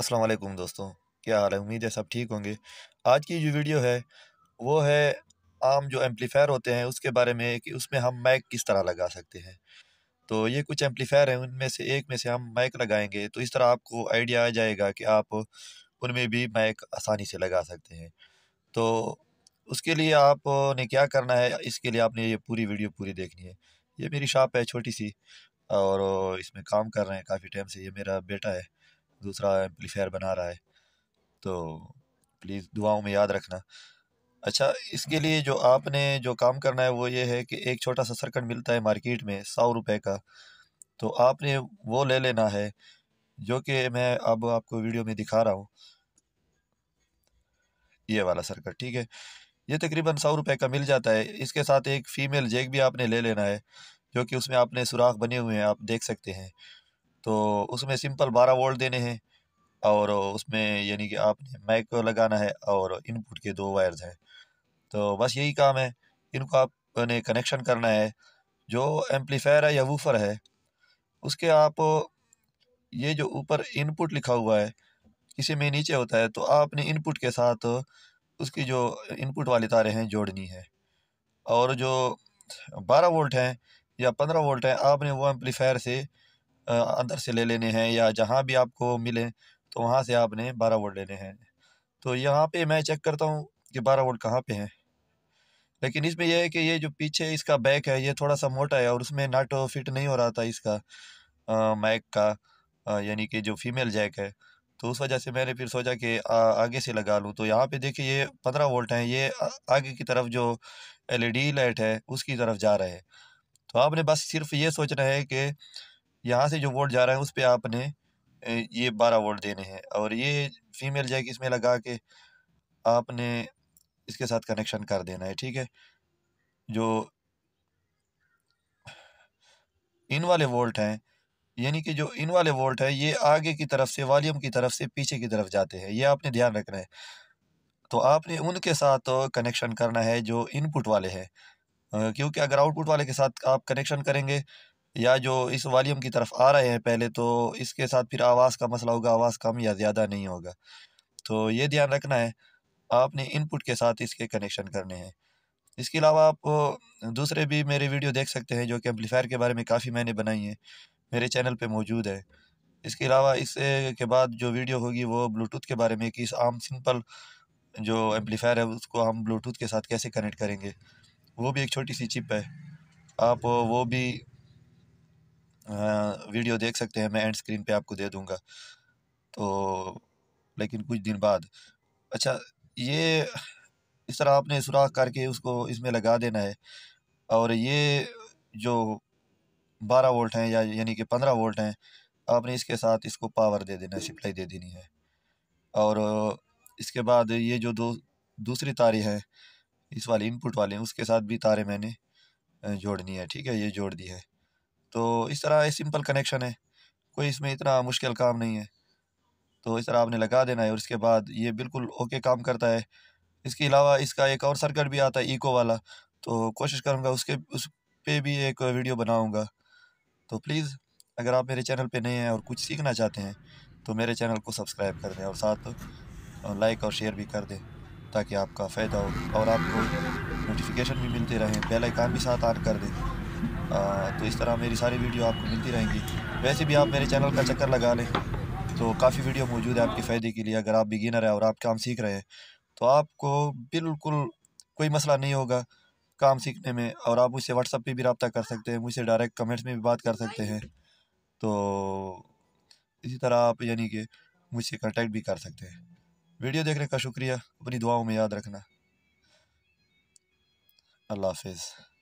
अस्सलाम वालेकुम दोस्तों क्या हाल है उम्मीद है सब ठीक होंगे आज की जो वीडियो है वो है आम जो एम्पलीफायर होते हैं उसके बारे में कि उसमें हम मैक किस तरह लगा सकते हैं तो ये कुछ एम्पलीफायर हैं उनमें से एक में से हम मैक लगाएंगे तो इस तरह आपको आइडिया आ जाएगा कि आप उनमें भी मैक आसानी से लगा सकते हैं तो उसके लिए आपने क्या करना है इसके लिए आपने ये पूरी वीडियो पूरी देखनी है ये मेरी शॉप है छोटी सी और इसमें काम कर रहे हैं काफ़ी टाइम से ये मेरा बेटा है दूसरा एम्पलीफायर बना रहा है तो प्लीज़ दुआओं में याद रखना अच्छा इसके लिए जो आपने जो काम करना है वो ये है कि एक छोटा सा सरकट मिलता है मार्केट में सौ रुपये का तो आपने वो ले लेना है जो कि मैं अब आपको वीडियो में दिखा रहा हूँ ये वाला सरकट ठीक है ये तकरीबन सौ रुपये का मिल जाता है इसके साथ एक फ़ीमेल जेक भी आपने ले लेना है जो कि उसमें आपने सुराख बने हुए हैं आप देख सकते हैं तो उसमें सिंपल बारह वोल्ट देने हैं और उसमें यानी कि आपने माइक लगाना है और इनपुट के दो वायर्स हैं तो बस यही काम है इनको आपने कनेक्शन करना है जो एम्पलीफायर है या वूफर है उसके आप ये जो ऊपर इनपुट लिखा हुआ है किसी में नीचे होता है तो आपने इनपुट के साथ उसकी जो इनपुट वाली तारें हैं जोड़नी है और जो 12 वोल्ट हैं या 15 वोल्ट हैं आपने वो एम्पलीफायर से अंदर से ले लेने हैं या जहाँ भी आपको मिले तो वहाँ से आपने बारह वोल्ट लेने हैं तो यहाँ पे मैं चेक करता हूँ कि बारह वोल्ट कहाँ पे है लेकिन इसमें यह है कि ये जो पीछे इसका बैक है ये थोड़ा सा मोटा है और उसमें नट फिट नहीं हो रहा था इसका मैक का यानी कि जो फीमेल जैक है तो उस वजह से मैंने फिर सोचा कि आ, आगे से लगा लूँ तो यहाँ पे देखिए ये पंद्रह वोल्ट हैं ये आगे की तरफ जो एलईडी लाइट है उसकी तरफ जा रहा है तो आपने बस सिर्फ ये सोचना है कि यहाँ से जो वोट जा रहा है उस पर आपने ये बारह वोट देने हैं और ये फीमेल जैक इसमें लगा के आपने इसके साथ कनेक्शन कर देना है ठीक है जो इन वाले वोल्ट हैं यानी कि जो इन वाले वोल्ट है ये आगे की तरफ से वॉल्यूम की तरफ से पीछे की तरफ जाते हैं ये आपने ध्यान रखना है तो आपने उनके साथ कनेक्शन करना है जो इनपुट वाले हैं क्योंकि अगर आउटपुट वाले के साथ आप कनेक्शन करेंगे या जो इस वॉल्यूम की तरफ आ रहे हैं पहले तो इसके साथ फिर आवाज़ का मसला होगा आवाज़ कम या ज़्यादा नहीं होगा तो ये ध्यान रखना है आपने इनपुट के साथ इसके कनेक्शन करने हैं इसके अलावा आप दूसरे भी मेरे वीडियो देख सकते हैं जो कि एम्पलीफायर के बारे में काफ़ी मैंने बनाई है मेरे चैनल पर मौजूद है इसके अलावा इस के बाद जो वीडियो होगी वो ब्लूटूथ के बारे में कि इस आम सिंपल जो एम्पलीफायर है उसको हम ब्लूटूथ के साथ कैसे कनेक्ट करेंगे वो भी एक छोटी सी चिप है आप वो भी वीडियो देख सकते हैं मैं एंड स्क्रीन पे आपको दे दूंगा तो लेकिन कुछ दिन बाद अच्छा ये इस तरह आपने सुराख करके उसको इसमें लगा देना है और ये जो बारह वोल्ट हैं या यानी कि पंद्रह वोल्ट हैं आपने इसके साथ इसको पावर दे देना है सप्लाई दे देनी है और इसके बाद ये जो दो दूसरी तारें हैं इस वाले इनपुट वाले उसके साथ भी तारें मैंने जोड़नी है ठीक है ये जोड़ दी है तो इस तरह ये सिंपल कनेक्शन है कोई इसमें इतना मुश्किल काम नहीं है तो इस तरह आपने लगा देना है और इसके बाद ये बिल्कुल ओके काम करता है इसके अलावा इसका एक और सर्किट भी आता है ईको वाला तो कोशिश करूँगा उसके उस पर भी एक वीडियो बनाऊँगा तो प्लीज़ अगर आप मेरे चैनल पे नए हैं और कुछ सीखना चाहते हैं तो मेरे चैनल को सब्सक्राइब कर दें और साथ लाइक और शेयर भी कर दें ताकि आपका फ़ायदा हो और आपको नोटिफिकेशन भी मिलते रहें बेल आइकान भी साथ ऑन कर दें तो इस तरह मेरी सारी वीडियो आपको मिलती रहेंगी वैसे भी आप मेरे चैनल का चक्कर लगा लें तो काफ़ी वीडियो मौजूद है आपके फ़ायदे के लिए अगर आप बिगिनर हैं और आप काम सीख रहे हैं तो आपको बिल्कुल कोई मसला नहीं होगा काम सीखने में और आप मुझसे व्हाट्सअप पे भी रबता कर सकते हैं मुझसे डायरेक्ट कमेंट्स में भी बात कर सकते हैं तो इसी तरह आप यानी कि मुझसे कॉन्टेक्ट भी कर सकते हैं वीडियो देखने का शुक्रिया अपनी दुआओं में याद रखना अल्लाह हाफिज़